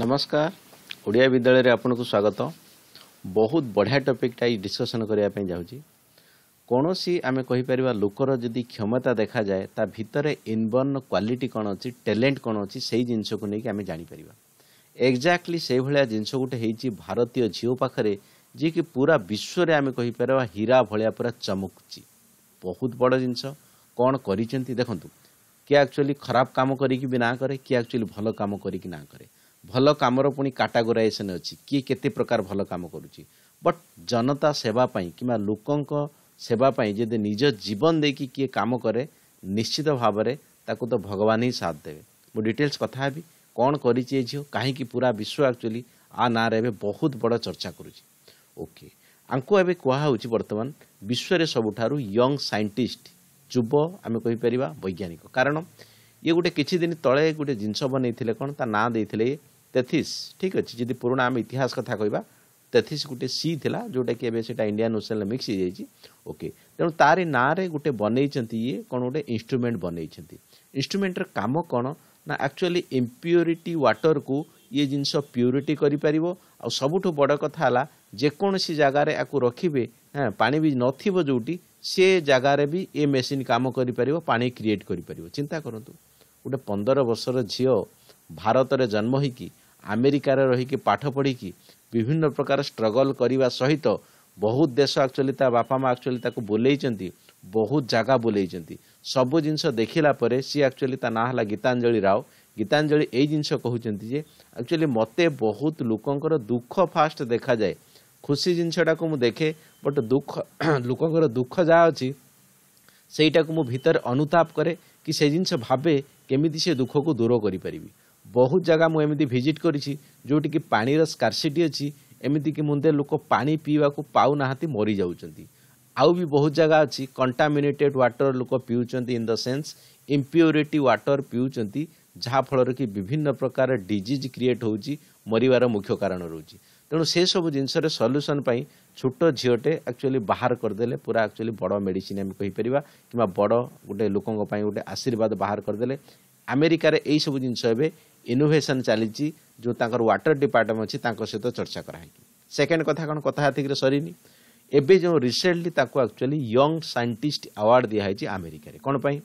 ନମସ୍କାର ଓଡ଼ିଆ ବିଦ୍ୟାଳୟରେ ଆପଣଙ୍କୁ ସ୍ୱାଗତ ବହୁତ ବଢ଼ିଆ ଟପିକଟା ଏଇ ଡିସ୍କସନ୍ କରିବା ପାଇଁ ଯାଉଛି କୌଣସି ଆମେ କହିପାରିବା ଲୋକର ଯଦି କ୍ଷମତା ଦେଖାଯାଏ ତା ଭିତରେ ଇନବର୍ନ କ୍ୱାଲିଟି କ'ଣ ଅଛି ଟ୍ୟାଲେଣ୍ଟ କ'ଣ ଅଛି ସେଇ ଜିନିଷକୁ ନେଇକି ଆମେ ଜାଣିପାରିବା ଏକ୍ଜାକ୍ଟଲି ସେଇଭଳିଆ ଜିନିଷ ଗୋଟେ ହେଇଛି ଭାରତୀୟ ଝିଅ ପାଖରେ ଯିଏକି ପୁରା ବିଶ୍ୱରେ ଆମେ କହିପାରିବା ହୀରା ଭଳିଆ ପୁରା ଚମକୁଛି ବହୁତ ବଡ଼ ଜିନିଷ କ'ଣ କରିଛନ୍ତି ଦେଖନ୍ତୁ କିଏ ଆକ୍ଚୁଆଲି ଖରାପ କାମ କରିକି ବି ନା କରେ କିଏ ଆକ୍ଚୁଆଲି ଭଲ କାମ କରିକି ନା କରେ ଭଲ କାମର ପୁଣି କାଟାଗୋରାଇଜେସନ୍ ଅଛି କିଏ କେତେ ପ୍ରକାର ଭଲ କାମ କରୁଛି ବଟ୍ ଜନତା ସେବା ପାଇଁ କିମ୍ବା ଲୋକଙ୍କ ସେବା ପାଇଁ ଯଦି ନିଜ ଜୀବନ ଦେଇକି କିଏ କାମ କରେ ନିଶ୍ଚିତ ଭାବରେ ତାକୁ ତ ଭଗବାନ ହିଁ ସାଥ ଦେବେ ମୁଁ ଡିଟେଲ୍ସ କଥା ହେବି କ'ଣ କରିଛି ଏ ଝିଅ କାହିଁକି ପୁରା ବିଶ୍ୱ ଆକ୍ଚୁଆଲି ଆ ନାଁରେ ଏବେ ବହୁତ ବଡ଼ ଚର୍ଚ୍ଚା କରୁଛି ଓକେ ଆଙ୍କୁ ଏବେ କୁହାହେଉଛି ବର୍ତ୍ତମାନ ବିଶ୍ୱରେ ସବୁଠାରୁ ୟଙ୍ଗ ସାଇଣ୍ଟିଷ୍ଟ ଯୁବ ଆମେ କହିପାରିବା ବୈଜ୍ଞାନିକ କାରଣ ଇଏ ଗୋଟେ କିଛି ଦିନ ତଳେ ଗୋଟେ ଜିନିଷ ବନେଇଥିଲେ କ'ଣ ତା ନାଁ ଦେଇଥିଲେ ତେଥିସ୍ ଠିକ୍ ଅଛି ଯଦି ପୁରୁଣା ଆମେ ଇତିହାସ କଥା କହିବା ତେଥିସ୍ ଗୋଟେ ସି ଥିଲା ଯେଉଁଟାକି ଏବେ ସେଇଟା ଇଣ୍ଡିଆନ୍ ଓସିଆନ୍ରେ ମିକ୍ସ ହେଇଯାଇଛି ଓକେ ତେଣୁ ତାର ନାଁରେ ଗୋଟେ ବନେଇଛନ୍ତି ଇଏ କ'ଣ ଗୋଟେ ଇନ୍ଷ୍ଟ୍ରୁମେଣ୍ଟ ବନେଇଛନ୍ତି ଇନ୍ଷ୍ଟ୍ରୁମେଣ୍ଟର କାମ କ'ଣ ନା ଆକ୍ଚୁଆଲି ଇମ୍ପ୍ୟୁରିଟି ୱାଟର୍କୁ ଇଏ ଜିନିଷ ପ୍ୟୁରିଟି କରିପାରିବ ଆଉ ସବୁଠୁ ବଡ଼ କଥା ହେଲା ଯେକୌଣସି ଜାଗାରେ ୟାକୁ ରଖିବେ ହଁ ପାଣି ବି ନଥିବ ଯେଉଁଠି ସେ ଜାଗାରେ ବି ଏ ମେସିନ୍ କାମ କରିପାରିବ ପାଣି କ୍ରିଏଟ୍ କରିପାରିବ ଚିନ୍ତା କରନ୍ତୁ ଗୋଟେ ପନ୍ଦର ବର୍ଷର ଝିଅ ଭାରତରେ ଜନ୍ମ ହୋଇକି ଆମେରିକାରେ ରହିକି ପାଠ ପଢ଼ିକି ବିଭିନ୍ନ ପ୍ରକାର ଷ୍ଟ୍ରଗଲ୍ କରିବା ସହିତ ବହୁତ ଦେଶ ଆକ୍ଚୁଆଲି ତା ବାପା ମା' ଆକ୍ଚୁଆଲି ତାକୁ ବୁଲେଇଛନ୍ତି ବହୁତ ଜାଗା ବୁଲେଇଛନ୍ତି ସବୁ ଜିନିଷ ଦେଖିଲା ପରେ ସିଏ ଆକ୍ଚୁଆଲି ତା ନାଁ ହେଲା ଗୀତାଞ୍ଜଳି ରାଓ ଗୀତାଞ୍ଜଳି ଏଇ ଜିନିଷ କହୁଛନ୍ତି ଯେ ଆକ୍ଚୁଆଲି ମୋତେ ବହୁତ ଲୋକଙ୍କର ଦୁଃଖ ଫାଷ୍ଟ ଦେଖାଯାଏ ଖୁସି ଜିନିଷଟାକୁ ମୁଁ ଦେଖେ ବଟ୍ ଦୁଃଖ ଲୋକଙ୍କର ଦୁଃଖ ଯାହା ଅଛି ସେଇଟାକୁ ମୁଁ ଭିତରେ ଅନୁତାପ କରେ କି ସେ ଜିନିଷ ଭାବେ କେମିତି ସେ ଦୁଃଖକୁ ଦୂର କରିପାରିବି ବହୁତ ଜାଗା ମୁଁ ଏମିତି ଭିଜିଟ୍ କରିଛି ଯେଉଁଠିକି ପାଣିର ସ୍କାର୍ସିଟି ଅଛି ଏମିତିକି ମୁନ୍ଦେ ଲୋକ ପାଣି ପିଇବାକୁ ପାଉନାହାନ୍ତି ମରିଯାଉଛନ୍ତି ଆଉ ବି ବହୁତ ଜାଗା ଅଛି କଣ୍ଟାମିନେଟେଡ୍ ୱାଟର୍ ଲୋକ ପିଉଛନ୍ତି in the sense impurity water ପିଉଛନ୍ତି ଯାହାଫଳରେ କି ବିଭିନ୍ନ ପ୍ରକାର ଡିଜିଜ୍ କ୍ରିଏଟ୍ ହେଉଛି ମରିବାର ମୁଖ୍ୟ କାରଣ ରହୁଛି ତେଣୁ ସେସବୁ ଜିନିଷରେ ସଲ୍ୟୁସନ୍ ପାଇଁ ଛୋଟ ଝିଅଟେ ଆକ୍ଚୁଆଲି ବାହାର କରିଦେଲେ ପୁରା ଆକ୍ଚୁଆଲି ବଡ଼ ମେଡ଼ିସିନ୍ ଆମେ କହିପାରିବା କିମ୍ବା ବଡ଼ ଗୋଟେ ଲୋକଙ୍କ ପାଇଁ ଗୋଟେ ଆଶୀର୍ବାଦ ବାହାର କରିଦେଲେ ଆମେରିକାରେ ଏହିସବୁ ଜିନିଷ ଏବେ इनोभेसन चली जो तर डिपार्टमेंट अच्छी सहित चर्चा कराई सेकेंड कथ कौन कथिक्रे सर एवं जो recently actually young scientist award दिखाई आमेरिकार कौनपाई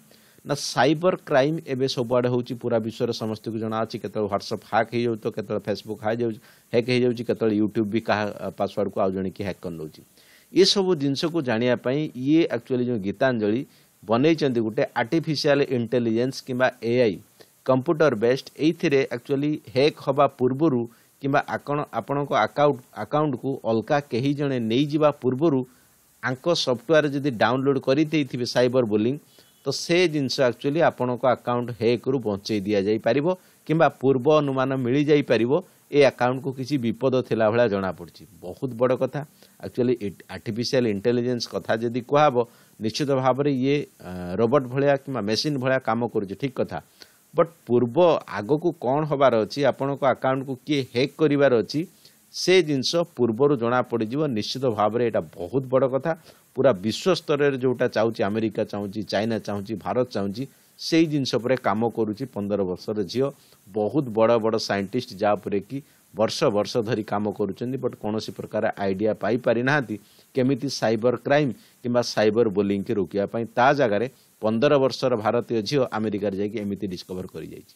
ना सैबर क्राइम एवं सबुआड़े हूँ पूरा विश्व समस्त को जना अच्छे ह्वाट्सअप हाक् हो तो कत फेसबुक हाक् हो कत यूट्यूब भी क्या पासवर्ड को आज जन किए हाक् कर नौ ये सब जिनस को जानापी ये आकचुअली जो गीतांजलि बनई गोटे आर्टिफिशियाल इंटेलीजेन्स कि ए आई କମ୍ପ୍ୟୁଟର ବେସ୍ଡ ଏଇଥିରେ ଆକ୍ଚୁଆଲି ହେକ୍ ହେବା ପୂର୍ବରୁ କିମ୍ବା ଆପଣଙ୍କ ଆକାଉଣ୍ଟ ଆକାଉଣ୍ଟକୁ ଅଲଗା କେହି ଜଣେ ନେଇଯିବା ପୂର୍ବରୁ ଆଙ୍କ ସଫ୍ଟୱେୟାର ଯଦି ଡାଉନଲୋଡ଼ କରିଦେଇଥିବେ ସାଇବର ବୁଲିଂ ତ ସେ ଜିନିଷ ଆକ୍ଚୁଆଲି ଆପଣଙ୍କ ଆକାଉଣ୍ଟ ହେକ୍ରୁ ବଞ୍ଚେଇ ଦିଆଯାଇପାରିବ କିମ୍ବା ପୂର୍ବ ଅନୁମାନ ମିଳିଯାଇପାରିବ ଏ ଆକାଉଣ୍ଟକୁ କିଛି ବିପଦ ଥିଲା ଭଳିଆ ଜଣାପଡ଼ୁଛି ବହୁତ ବଡ଼ କଥା ଆକ୍ଚୁଆଲି ଆର୍ଟିଫିସିଆଲ ଇଣ୍ଟେଲିଜେନ୍ସ କଥା ଯଦି କୁହାହେବ ନିଶ୍ଚିତ ଭାବରେ ଇଏ ରୋବଟ ଭଳିଆ କିମ୍ବା ମେସିନ୍ ଭଳିଆ କାମ କରୁଛି ଠିକ୍ କଥା ବଟ୍ ପୂର୍ବ ଆଗକୁ କ'ଣ ହେବାର ଅଛି ଆପଣଙ୍କ ଆକାଉଣ୍ଟକୁ କିଏ ହେକ୍ କରିବାର ଅଛି ସେ ଜିନିଷ ପୂର୍ବରୁ ଜଣାପଡ଼ିଯିବ ନିଶ୍ଚିତ ଭାବରେ ଏଇଟା ବହୁତ ବଡ଼ କଥା ପୁରା ବିଶ୍ୱସ୍ତରରେ ଯେଉଁଟା ଚାହୁଁଛି ଆମେରିକା ଚାହୁଁଛି ଚାଇନା ଚାହୁଁଛି ଭାରତ ଚାହୁଁଛି ସେଇ ଜିନିଷ ଉପରେ କାମ କରୁଛି ପନ୍ଦର ବର୍ଷର ଝିଅ ବହୁତ ବଡ଼ ବଡ଼ ସାଇଣ୍ଟିଷ୍ଟ ଯାହା ଉପରେ କି ବର୍ଷ ବର୍ଷ ଧରି କାମ କରୁଛନ୍ତି ବଟ୍ କୌଣସି ପ୍ରକାର ଆଇଡ଼ିଆ ପାଇପାରିନାହାନ୍ତି କେମିତି ସାଇବର କ୍ରାଇମ୍ କିମ୍ବା ସାଇବର ବୋଲିଂକୁ ରୋକିବା ପାଇଁ ତା ଜାଗାରେ ପନ୍ଦର ବର୍ଷର ଭାରତୀୟ ଝିଅ ଆମେରିକାରେ ଯାଇକି ଏମିତି ଡିସ୍କଭର କରିଯାଇଛି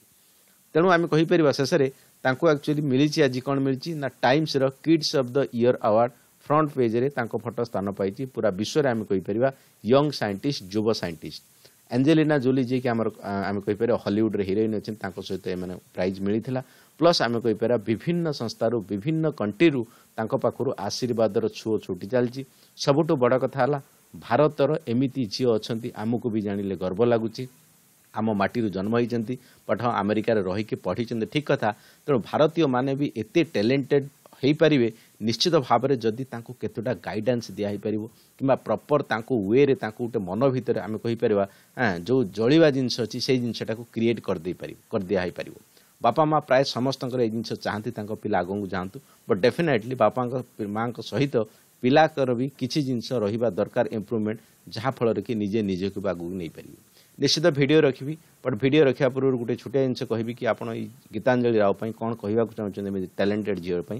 ତେଣୁ ଆମେ କହିପାରିବା ଶେଷରେ ତାଙ୍କୁ ଆକ୍ଚୁଆଲି ମିଳିଛି ଆଜି କ'ଣ ମିଳିଛି ନା ଟାଇମ୍ସର kids of the year award front ପେଜ୍ରେ ତାଙ୍କ ଫଟୋ ସ୍ଥାନ ପାଇଛି ପୁରା ବିଶ୍ୱରେ ଆମେ କହିପାରିବା ୟଙ୍ଗ ସାଇଣ୍ଟିଷ୍ଟ ଯୁବ ସାଇଣ୍ଟିଷ୍ଟ एन्जेलिना जुली हलिउड्रे हिरोइन अनि त सहित प्राइज मिति प्लस आम विभिन्न संस्थिन कन्ट्री रूप पार्थीवाद र छुओ छुटी चाहिँ सबुठु बड कथा होला भारत र एमि झिउ अहिले आमुकी जाँदै गर्व लाग आम माटी जन्महुन्थ्यो पठाउँ आमेरीक रहि पढिन्छ ठीक कथा त भारतीय एते टैलेंटेड ହେଇପାରିବେ ନିଶ୍ଚିତ ଭାବରେ ଯଦି ତାଙ୍କୁ କେତେଟା ଗାଇଡ଼ାନ୍ସ ଦିଆ ହେଇପାରିବ କିମ୍ବା ପ୍ରପର୍ ତାଙ୍କୁ ୱେରେ ତାଙ୍କୁ ଗୋଟେ ମନ ଭିତରେ ଆମେ କହିପାରିବା ହଁ ଯେଉଁ ଜଳିବା ଜିନିଷ ଅଛି ସେଇ ଜିନିଷଟାକୁ କ୍ରିଏଟ୍ କରିଦେଇପାରିବ କରିଦିଆ ହେଇପାରିବ ବାପା ମାଆ ପ୍ରାୟ ସମସ୍ତଙ୍କର ଏଇ ଜିନିଷ ଚାହାନ୍ତି ତାଙ୍କ ପିଲା ଆଗକୁ ଯାଆନ୍ତୁ ବଟ୍ ଡେଫିନେଟ୍ଲି ବାପାଙ୍କ ମାଆଙ୍କ ସହିତ ପିଲାଙ୍କର ବି କିଛି ଜିନିଷ ରହିବା ଦରକାର ଇମ୍ପ୍ରୁଭମେଣ୍ଟ ଯାହାଫଳରେ କି ନିଜେ ନିଜକୁ ବି ଆଗକୁ ନେଇପାରିବେ ନିଶ୍ଚିତ ଭିଡ଼ିଓ ରଖିବି ବଟ୍ ଭିଡ଼ିଓ ରଖିବା ପୂର୍ବରୁ ଗୋଟେ ଛୋଟିଆ ଜିନିଷ କହିବି କି ଆପଣ ଏଇ ଗୀତାଞ୍ଜଳି ରାଓ ପାଇଁ କ'ଣ କହିବାକୁ ଚାହୁଁଛନ୍ତି ଟ୍ୟାଲେଣ୍ଟେଡ଼୍ ଝିଅ ପାଇଁ